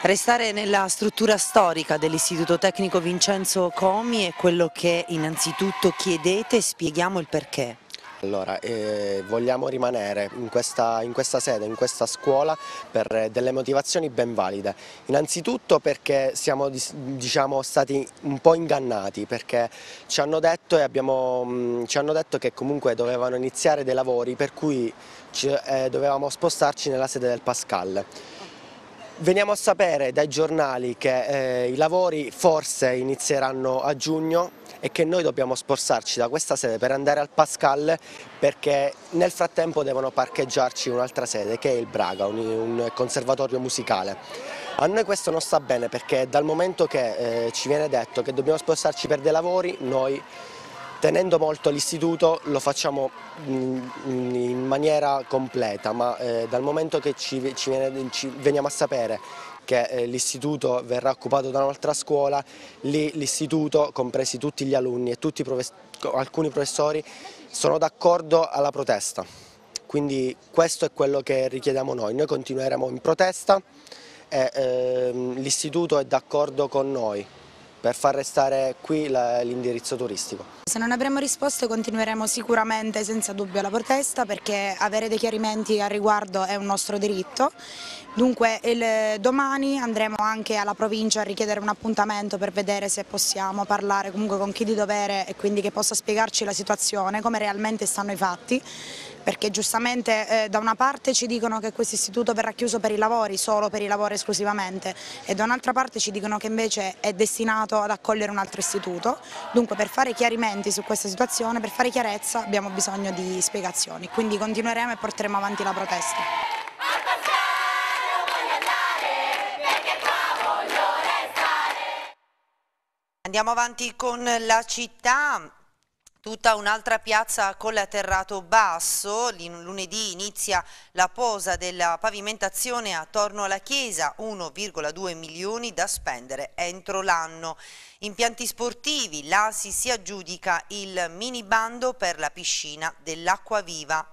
Restare nella struttura storica dell'Istituto Tecnico Vincenzo Comi è quello che innanzitutto chiedete e spieghiamo il perché. Allora, eh, vogliamo rimanere in questa, in questa, sede, in questa scuola per eh, delle motivazioni ben valide. Innanzitutto perché siamo diciamo, stati un po' ingannati, perché ci hanno, abbiamo, mm, ci hanno, detto che comunque dovevano iniziare dei lavori per cui ci, eh, dovevamo spostarci nella sede del Pascal. Veniamo a sapere dai giornali che eh, i lavori forse inizieranno a giugno e che noi dobbiamo spostarci da questa sede per andare al Pascal perché nel frattempo devono parcheggiarci un'altra sede che è il Braga, un, un, conservatorio musicale. A noi questo non sta bene perché dal momento che eh, ci viene detto che dobbiamo spostarci per dei lavori noi Tenendo molto l'istituto lo facciamo mm, mm, in maniera completa, ma eh, dal momento che ci, ci, viene, ci veniamo a sapere che eh, l'istituto verrà occupato da un'altra scuola, lì l'istituto, compresi tutti gli alunni e tutti profess alcuni professori, sono d'accordo alla protesta. Quindi questo è quello che richiediamo noi. Noi continueremo in protesta e ehm, l'istituto è d'accordo con noi per far restare qui l'indirizzo turistico. Se non avremo risposte continueremo sicuramente senza dubbio la protesta perché avere dei chiarimenti al riguardo è un nostro diritto, dunque il, domani andremo anche alla provincia a richiedere un appuntamento per vedere se possiamo parlare comunque con chi di dovere e quindi che possa spiegarci la situazione, come realmente stanno i fatti perché giustamente eh, da una parte ci dicono che questo istituto verrà chiuso per i lavori, solo per i lavori esclusivamente e da un'altra parte ci dicono che invece è destinato ad accogliere un altro istituto, dunque per fare chiarimenti su questa situazione, per fare chiarezza abbiamo bisogno di spiegazioni, quindi continueremo e porteremo avanti la protesta. Andiamo avanti con la città. Tutta un'altra piazza con l'atterrato basso, lunedì inizia la posa della pavimentazione attorno alla chiesa, 1,2 milioni da spendere entro l'anno. Impianti sportivi, l'ASI si aggiudica il minibando per la piscina dell'acqua viva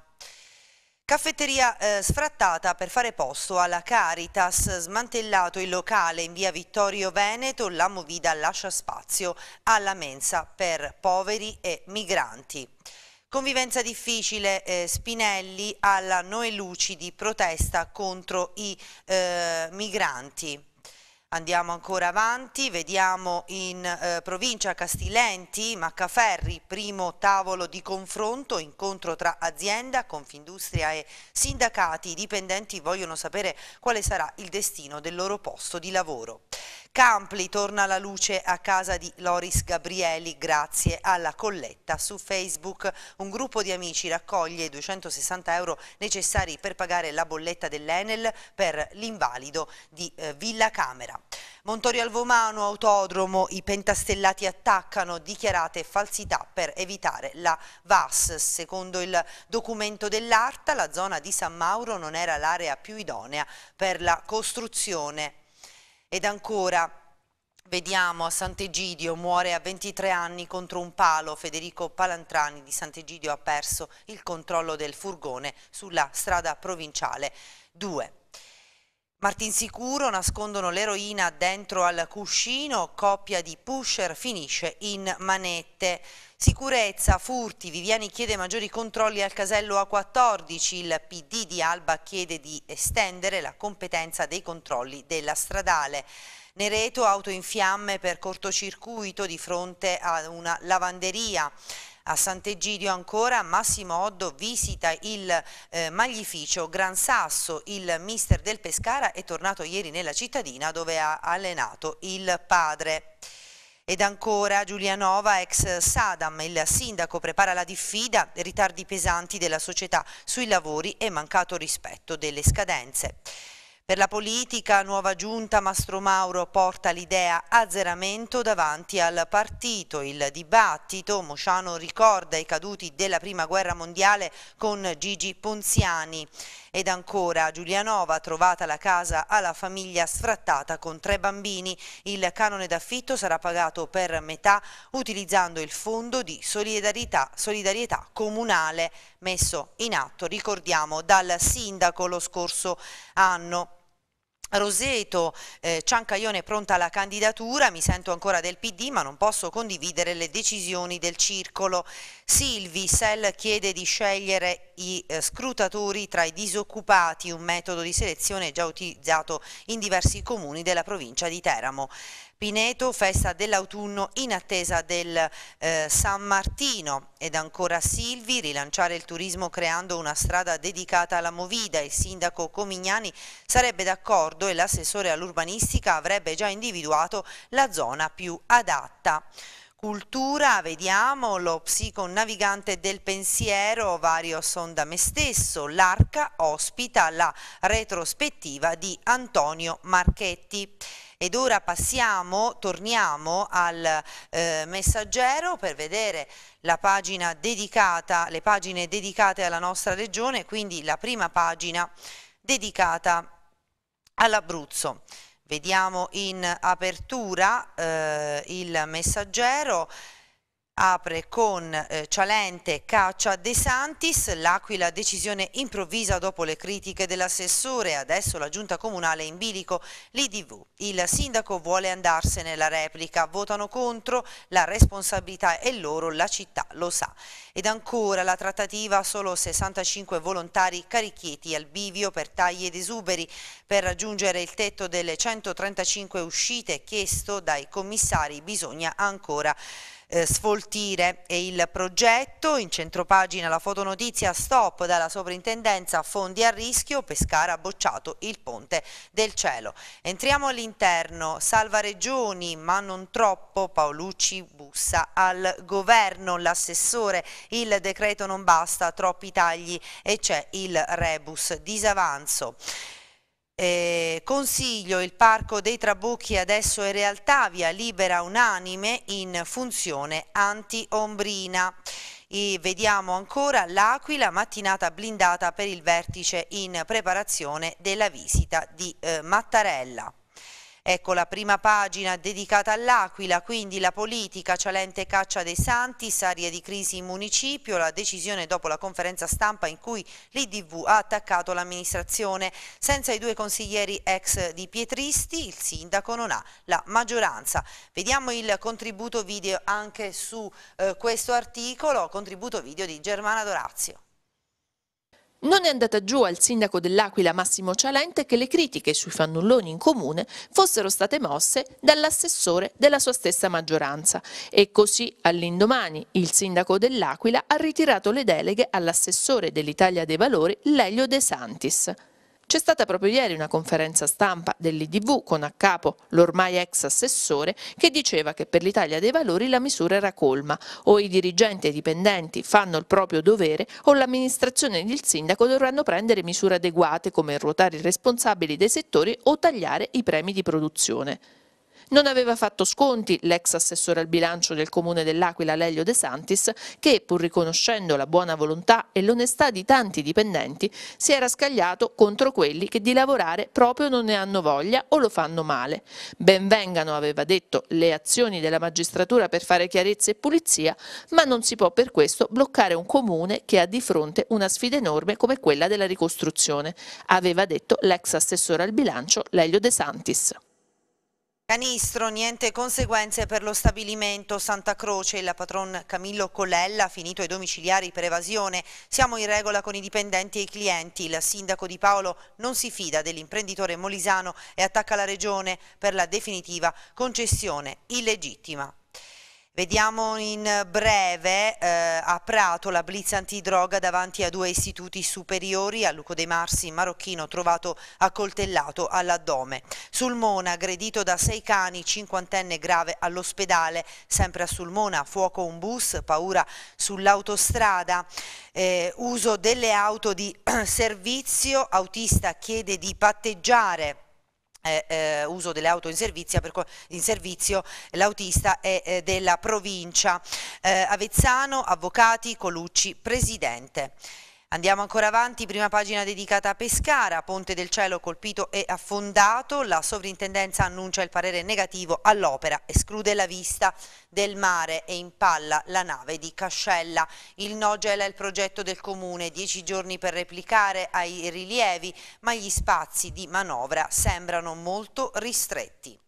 Caffetteria eh, sfrattata per fare posto alla Caritas, smantellato il locale in via Vittorio Veneto, la Movida lascia spazio alla mensa per poveri e migranti. Convivenza difficile, eh, Spinelli alla Noe di protesta contro i eh, migranti. Andiamo ancora avanti, vediamo in eh, provincia Castilenti, Maccaferri, primo tavolo di confronto, incontro tra azienda, Confindustria e sindacati. I dipendenti vogliono sapere quale sarà il destino del loro posto di lavoro. Campli torna alla luce a casa di Loris Gabrieli grazie alla colletta su Facebook. Un gruppo di amici raccoglie i 260 euro necessari per pagare la bolletta dell'Enel per l'invalido di eh, Villa Camera. Montorio Alvomano, autodromo, i pentastellati attaccano dichiarate falsità per evitare la VAS. Secondo il documento dell'ARTA la zona di San Mauro non era l'area più idonea per la costruzione ed ancora, vediamo a Sant'Egidio, muore a 23 anni contro un palo. Federico Palantrani di Sant'Egidio ha perso il controllo del furgone sulla strada provinciale 2. Martinsicuro nascondono l'eroina dentro al cuscino, coppia di pusher finisce in manette. Sicurezza, furti, Viviani chiede maggiori controlli al casello A14, il PD di Alba chiede di estendere la competenza dei controlli della stradale. Nereto, auto in fiamme per cortocircuito di fronte a una lavanderia. A Sant'Egidio ancora Massimo Oddo visita il eh, maglificio Gran Sasso, il mister del Pescara è tornato ieri nella cittadina dove ha allenato il padre. Ed ancora Giulianova, ex Sadam, il sindaco prepara la diffida, ritardi pesanti della società sui lavori e mancato rispetto delle scadenze. Per la politica, nuova giunta Mastro Mauro porta l'idea azzeramento davanti al partito. Il dibattito, Mosciano ricorda i caduti della prima guerra mondiale con Gigi Ponziani. Ed ancora a Giulianova trovata la casa alla famiglia sfrattata con tre bambini. Il canone d'affitto sarà pagato per metà utilizzando il fondo di solidarietà, solidarietà comunale messo in atto, ricordiamo, dal sindaco lo scorso anno. Roseto, eh, Ciancaione è pronta alla candidatura, mi sento ancora del PD ma non posso condividere le decisioni del circolo. Silvi, Sell chiede di scegliere i eh, scrutatori tra i disoccupati, un metodo di selezione già utilizzato in diversi comuni della provincia di Teramo. Pineto, festa dell'autunno in attesa del eh, San Martino ed ancora Silvi, rilanciare il turismo creando una strada dedicata alla Movida. Il sindaco Comignani sarebbe d'accordo e l'assessore all'urbanistica avrebbe già individuato la zona più adatta. Cultura, vediamo, lo psiconavigante del pensiero, vario da me stesso, l'Arca ospita la retrospettiva di Antonio Marchetti. Ed ora passiamo, torniamo al eh, messaggero per vedere la pagina dedicata, le pagine dedicate alla nostra regione, quindi la prima pagina dedicata all'Abruzzo. Vediamo in apertura eh, il messaggero apre con eh, Cialente caccia De Santis, l'Aquila decisione improvvisa dopo le critiche dell'assessore, adesso la giunta comunale in bilico, l'IDV. Il sindaco vuole andarsene la replica, votano contro, la responsabilità è loro, la città lo sa. Ed ancora la trattativa, solo 65 volontari carichieti al bivio per tagli ed esuberi. Per raggiungere il tetto delle 135 uscite chiesto dai commissari bisogna ancora eh, sfoltire il progetto. In centropagina la fotonotizia stop dalla sovrintendenza fondi a rischio, Pescara ha bocciato il ponte del cielo. Entriamo all'interno, salva regioni ma non troppo, Paolucci bussa al governo, l'assessore, il decreto non basta, troppi tagli e c'è il rebus, disavanzo. Eh, consiglio, il Parco dei Trabucchi adesso è realtà, via libera unanime in funzione anti-ombrina. E vediamo ancora l'Aquila, mattinata blindata per il vertice in preparazione della visita di eh, Mattarella. Ecco la prima pagina dedicata all'Aquila, quindi la politica, cialente caccia dei Santi, aria di crisi in municipio, la decisione dopo la conferenza stampa in cui l'IDV ha attaccato l'amministrazione. Senza i due consiglieri ex di Pietristi, il sindaco non ha la maggioranza. Vediamo il contributo video anche su eh, questo articolo, contributo video di Germana Dorazio. Non è andata giù al sindaco dell'Aquila Massimo Cialente che le critiche sui fannulloni in comune fossero state mosse dall'assessore della sua stessa maggioranza e così all'indomani il sindaco dell'Aquila ha ritirato le deleghe all'assessore dell'Italia dei Valori Lelio De Santis. C'è stata proprio ieri una conferenza stampa dell'IDV con a capo l'ormai ex assessore che diceva che per l'Italia dei Valori la misura era colma, o i dirigenti e i dipendenti fanno il proprio dovere o l'amministrazione ed il sindaco dovranno prendere misure adeguate come ruotare i responsabili dei settori o tagliare i premi di produzione. Non aveva fatto sconti l'ex assessore al bilancio del comune dell'Aquila Lelio De Santis che, pur riconoscendo la buona volontà e l'onestà di tanti dipendenti, si era scagliato contro quelli che di lavorare proprio non ne hanno voglia o lo fanno male. Ben vengano, aveva detto, le azioni della magistratura per fare chiarezza e pulizia, ma non si può per questo bloccare un comune che ha di fronte una sfida enorme come quella della ricostruzione, aveva detto l'ex assessore al bilancio Lelio De Santis. Canistro, niente conseguenze per lo stabilimento Santa Croce. Il patron Camillo Collella, ha finito i domiciliari per evasione. Siamo in regola con i dipendenti e i clienti. Il sindaco di Paolo non si fida dell'imprenditore molisano e attacca la regione per la definitiva concessione illegittima. Vediamo in breve eh, a Prato la blitz antidroga davanti a due istituti superiori, a Luco dei Marsi marocchino trovato accoltellato all'addome. Sulmona aggredito da sei cani, cinquantenne grave all'ospedale, sempre a Sulmona a fuoco un bus, paura sull'autostrada, eh, uso delle auto di servizio, autista chiede di patteggiare eh, eh, uso delle auto in servizio, servizio l'autista è eh, della provincia. Eh, Avezzano, Avvocati, Colucci, Presidente. Andiamo ancora avanti, prima pagina dedicata a Pescara, Ponte del Cielo colpito e affondato, la sovrintendenza annuncia il parere negativo all'opera, esclude la vista del mare e impalla la nave di Cascella. Il no gela il progetto del Comune, dieci giorni per replicare ai rilievi, ma gli spazi di manovra sembrano molto ristretti.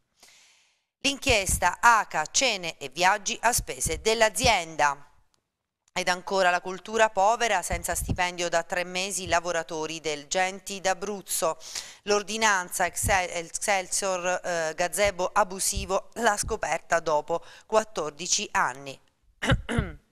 L'inchiesta ACA, cene e viaggi a spese dell'azienda. Ed ancora la cultura povera, senza stipendio da tre mesi, lavoratori del Genti d'Abruzzo. L'ordinanza Excelsior eh, Gazebo abusivo, l'ha scoperta dopo 14 anni.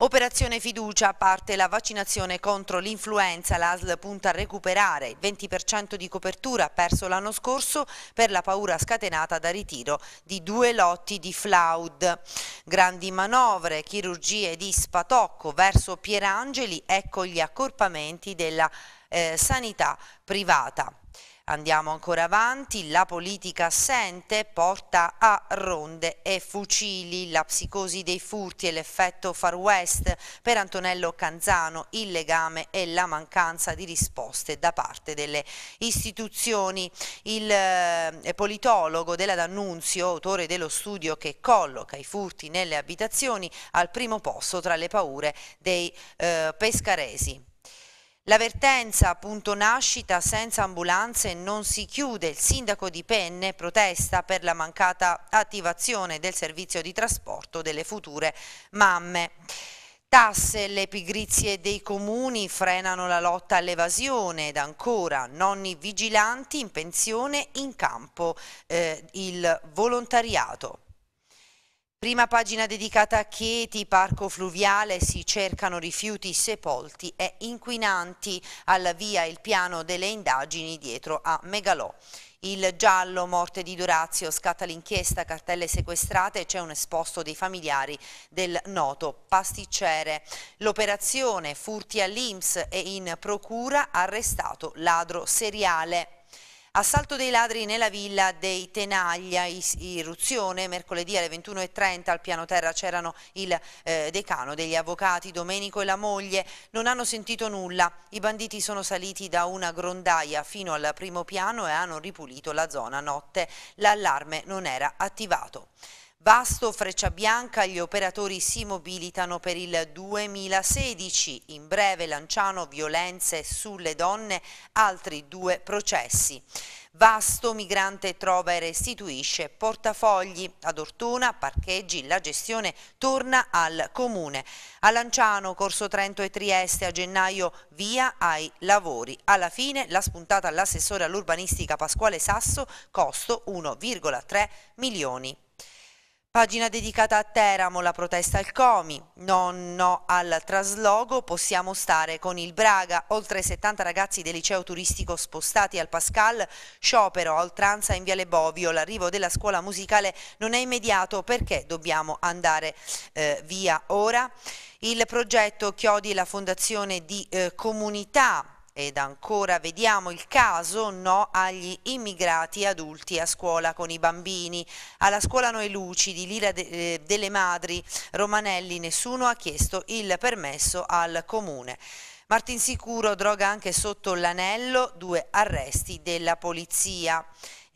Operazione fiducia, parte la vaccinazione contro l'influenza, l'ASL punta a recuperare il 20% di copertura perso l'anno scorso per la paura scatenata da ritiro di due lotti di Flaud. Grandi manovre, chirurgie di Spatocco verso Pierangeli, ecco gli accorpamenti della eh, sanità privata. Andiamo ancora avanti, la politica assente porta a ronde e fucili, la psicosi dei furti e l'effetto far west per Antonello Canzano, il legame e la mancanza di risposte da parte delle istituzioni. Il eh, politologo della D'Annunzio, autore dello studio che colloca i furti nelle abitazioni, al primo posto tra le paure dei eh, pescaresi. L'avvertenza punto nascita senza ambulanze, non si chiude. Il sindaco di Penne protesta per la mancata attivazione del servizio di trasporto delle future mamme. Tasse, e le pigrizie dei comuni frenano la lotta all'evasione ed ancora nonni vigilanti in pensione in campo eh, il volontariato. Prima pagina dedicata a Chieti, parco fluviale, si cercano rifiuti sepolti e inquinanti, alla via il piano delle indagini dietro a Megalò. Il giallo morte di Durazio scatta l'inchiesta, cartelle sequestrate c'è un esposto dei familiari del noto pasticcere. L'operazione furti all'Inps e in procura arrestato ladro seriale. Assalto dei ladri nella villa dei Tenaglia, irruzione, mercoledì alle 21.30 al piano terra c'erano il eh, decano degli avvocati, Domenico e la moglie, non hanno sentito nulla, i banditi sono saliti da una grondaia fino al primo piano e hanno ripulito la zona notte, l'allarme non era attivato. Vasto freccia bianca, gli operatori si mobilitano per il 2016, in breve Lanciano violenze sulle donne, altri due processi. Vasto migrante trova e restituisce portafogli. Ad Ortona, parcheggi, la gestione torna al comune. A Lanciano, Corso Trento e Trieste a gennaio via ai lavori. Alla fine la spuntata all'assessore all'urbanistica Pasquale Sasso, costo 1,3 milioni Pagina dedicata a Teramo, la protesta al Comi, non no al traslogo, possiamo stare con il Braga, oltre 70 ragazzi del liceo turistico spostati al Pascal, sciopero a oltranza in Viale Bovio, l'arrivo della scuola musicale non è immediato perché dobbiamo andare eh, via ora. Il progetto Chiodi e la fondazione di eh, comunità ed ancora vediamo il caso no agli immigrati adulti a scuola con i bambini. Alla scuola Noi Luci di Lira de, eh, delle Madri Romanelli nessuno ha chiesto il permesso al comune. Martin Sicuro droga anche sotto l'anello due arresti della polizia.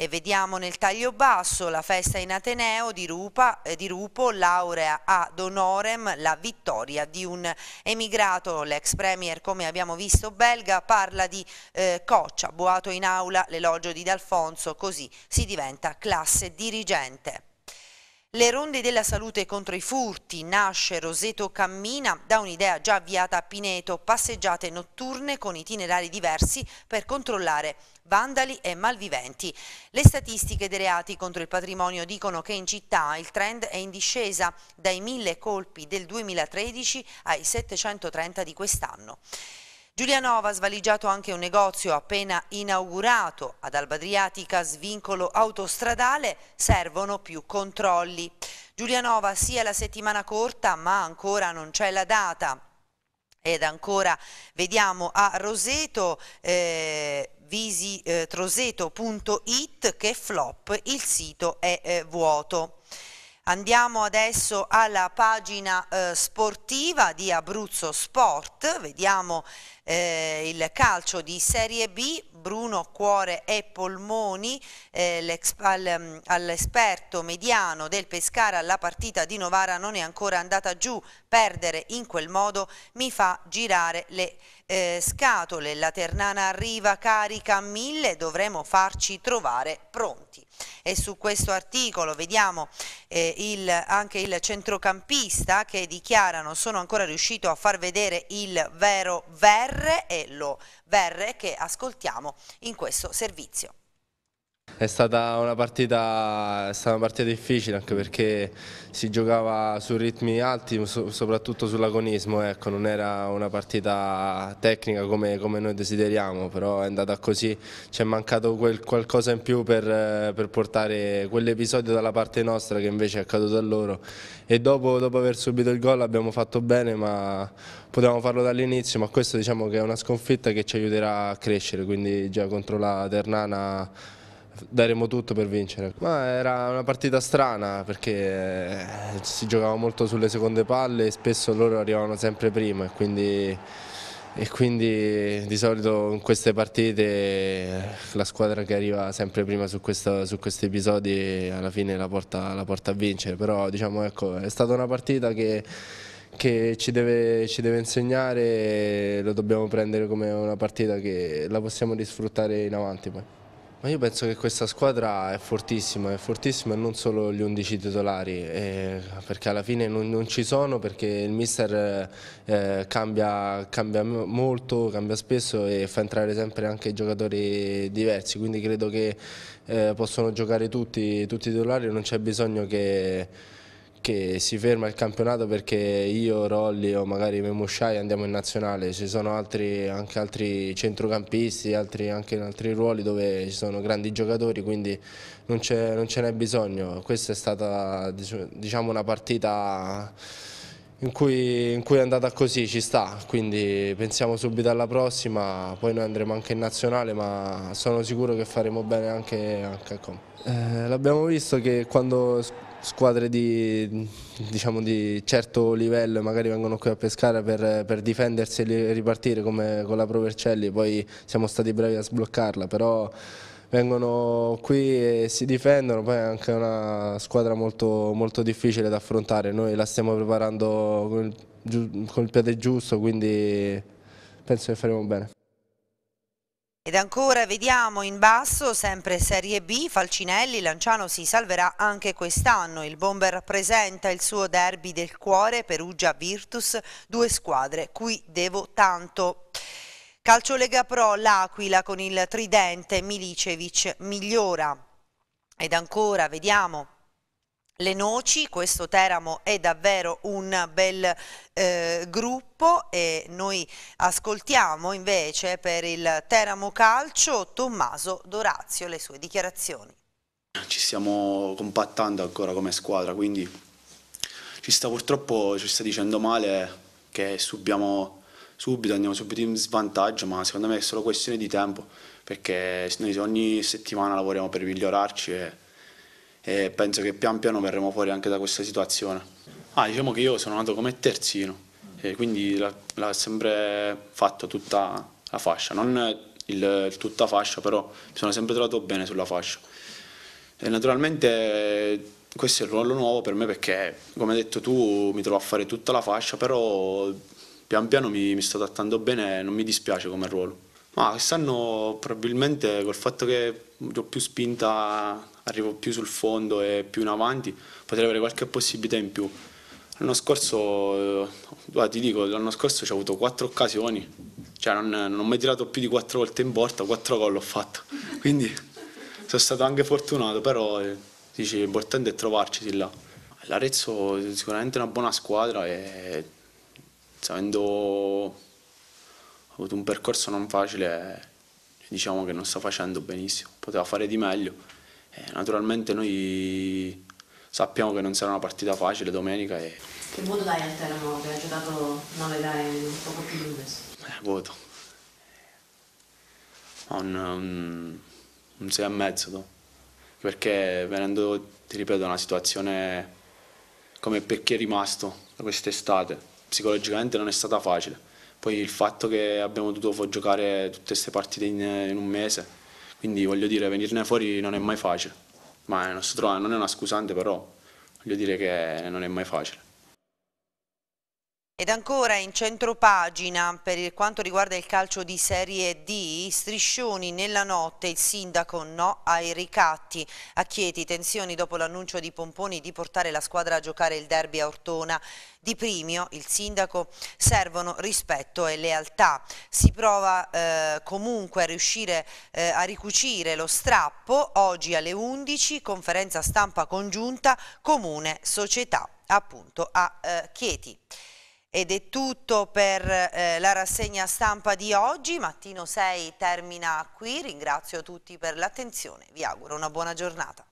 E vediamo nel taglio basso la festa in Ateneo di, Rupa, eh, di Rupo, laurea ad honorem, la vittoria di un emigrato. L'ex premier, come abbiamo visto, belga, parla di eh, Coccia, boato in aula l'elogio di D'Alfonso, così si diventa classe dirigente. Le ronde della salute contro i furti, nasce Roseto Cammina, da un'idea già avviata a Pineto, passeggiate notturne con itinerari diversi per controllare vandali e malviventi. Le statistiche dei reati contro il patrimonio dicono che in città il trend è in discesa dai 1000 colpi del 2013 ai 730 di quest'anno. Giulianova ha svaligiato anche un negozio appena inaugurato ad Alba Adriatica, svincolo autostradale, servono più controlli. Giulianova sia la settimana corta ma ancora non c'è la data. Ed ancora vediamo a Roseto, eh, visitroseto.it eh, che flop, il sito è eh, vuoto. Andiamo adesso alla pagina eh, sportiva di Abruzzo Sport, vediamo eh, il calcio di Serie B, Bruno Cuore e Polmoni, eh, mm, all'esperto mediano del Pescara la partita di Novara non è ancora andata giù, perdere in quel modo mi fa girare le eh, scatole, la Ternana arriva carica a mille, dovremo farci trovare pronti e su questo articolo vediamo eh, il, anche il centrocampista che dichiara non sono ancora riuscito a far vedere il vero Verre e lo Verre che ascoltiamo in questo servizio. È stata, una partita, è stata una partita, difficile anche perché si giocava su ritmi alti, soprattutto sull'agonismo, ecco, non era una partita tecnica come, come, noi desideriamo, però è andata così, ci è mancato quel, qualcosa in più per, per portare quell'episodio dalla parte nostra che invece è accaduto a loro e dopo, dopo aver subito il gol abbiamo fatto bene ma potevamo farlo dall'inizio, ma questo diciamo che è una sconfitta che ci aiuterà a crescere, quindi già contro la Ternana daremo tutto per vincere. Ma era una partita strana perché eh, si giocava molto sulle seconde palle e spesso loro arrivavano sempre prima e quindi, e quindi di solito in queste partite eh, la squadra che arriva sempre prima su, questo, su questi episodi alla fine la porta, la porta a vincere, però diciamo, ecco, è stata una partita che che ci deve, ci deve, insegnare lo dobbiamo prendere come una partita che la possiamo risfruttare in avanti poi. Ma io penso che questa squadra è fortissima, è fortissima e non solo gli 11 titolari, eh, perché alla fine non, non, ci sono, perché il mister eh, cambia, cambia, molto, cambia spesso e fa entrare sempre anche giocatori diversi, quindi credo che eh, possono giocare tutti, tutti i titolari, non c'è bisogno che che si ferma il campionato perché io, Rolli o magari Memusciai andiamo in nazionale, ci sono altri, anche altri centrocampisti, altri, anche in altri ruoli dove ci sono grandi giocatori, quindi non, non ce n'è bisogno. Questa è stata diciamo, una partita in cui, in cui è andata così, ci sta, quindi pensiamo subito alla prossima, poi noi andremo anche in nazionale ma sono sicuro che faremo bene anche, anche a Com. Eh, L'abbiamo visto che quando squadre di, diciamo, di, certo livello magari vengono qui a pescare per, per difendersi e ripartire come con la Pro Vercelli, poi siamo stati bravi a sbloccarla, però vengono qui e si difendono, poi è anche una squadra molto, molto difficile da affrontare, noi la stiamo preparando con il, con il piede giusto, quindi penso che faremo bene. Ed ancora vediamo in basso, sempre Serie B, Falcinelli, Lanciano si salverà anche quest'anno. Il bomber presenta il suo derby del cuore, Perugia-Virtus, due squadre, cui devo tanto. Calcio Lega Pro, l'Aquila con il tridente, Milicevic migliora. Ed ancora vediamo le noci, questo Teramo è davvero un bel eh, gruppo e noi ascoltiamo invece per il Teramo Calcio Tommaso Dorazio le sue dichiarazioni. Ci stiamo compattando ancora come squadra, quindi ci sta purtroppo ci sta dicendo male che subiamo subito, andiamo subito in svantaggio, ma secondo me è solo questione di tempo, perché noi ogni settimana lavoriamo per migliorarci e e penso che pian piano verremo fuori anche da questa situazione. Ah, diciamo che io sono nato come terzino e quindi l'ha sempre fatto tutta la fascia, non il, il tutta fascia, però mi sono sempre trovato bene sulla fascia. E naturalmente questo è il ruolo nuovo per me perché, come hai detto tu, mi trovo a fare tutta la fascia, però pian piano mi, mi sto adattando bene e non mi dispiace come ruolo. Ma quest'anno probabilmente col fatto che ho più spinta arrivo più sul fondo e più in avanti, potrei avere qualche possibilità in più. L'anno scorso, eh, ti dico, l'anno scorso ho avuto quattro occasioni, cioè non, non ho mai tirato più di quattro volte in porta, quattro gol ho fatto, quindi sono stato anche fortunato, però eh, dici, l'importante è trovarci di là. L'Arezzo è sicuramente una buona squadra e avendo avuto un percorso non facile diciamo che non sta facendo benissimo, poteva fare di meglio. Eh, naturalmente noi sappiamo che non sarà una partita facile domenica. E... Che voto dai al Teramo che ha giocato 9 gare un poco più di un Eh, voto. Un, un, un 6 e mezzo, tu. perché venendo, ti ripeto, da una situazione come perché è rimasto da quest'estate, psicologicamente non è stata facile. Poi il fatto che abbiamo dovuto giocare tutte queste partite in, in un mese, quindi voglio dire, venirne fuori non è mai facile, ma non è una scusante però, voglio dire che non è mai facile. Ed ancora in centro pagina per quanto riguarda il calcio di Serie D, striscioni nella notte, il sindaco no ai ricatti. A Chieti tensioni dopo l'annuncio di Pomponi di portare la squadra a giocare il derby a Ortona. Di primio, il sindaco, servono rispetto e lealtà. Si prova eh, comunque a riuscire eh, a ricucire lo strappo. Oggi alle 11, conferenza stampa congiunta, comune, società, appunto a eh, Chieti. Ed è tutto per eh, la rassegna stampa di oggi, mattino 6 termina qui, ringrazio tutti per l'attenzione, vi auguro una buona giornata.